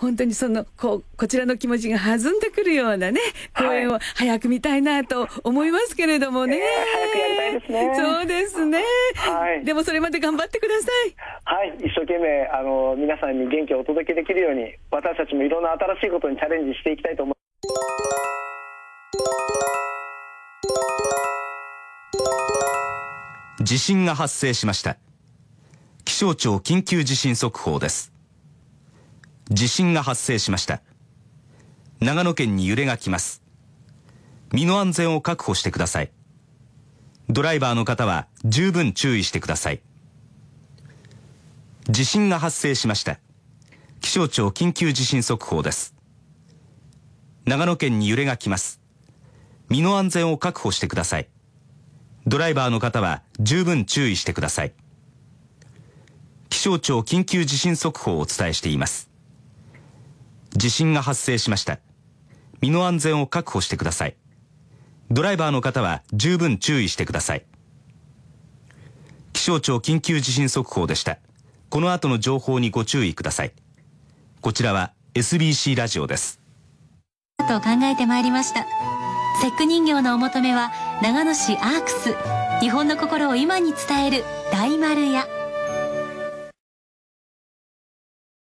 本当にそのここちらの気持ちが弾んでくるようなね公演を早く見たいなと思いますけれどもね、いえー、ねそうですね、はい、でもそれまで頑張ってくださいはい一生懸命あの皆さんに元気をお届けできるように私たちもいろんな新しいことにチャレンジしていきたいと思います地震が発生しました気象庁緊急地震速報です地震が発生しました長野県に揺れが来ます身の安全を確保してくださいドライバーの方は十分注意してください地震が発生しました気象庁緊急地震速報です長野県に揺れが来ます身の安全を確保してくださいドライバーの方は十分注意してください気象庁緊急地震速報をお伝えしています地震が発生しました。身の安全を確保してください。ドライバーの方は十分注意してください。気象庁緊急地震速報でした。この後の情報にご注意ください。こちらは SBC ラジオです。と考えてまいりました。節句人形のお求めは長野市アークス。日本の心を今に伝える大丸屋。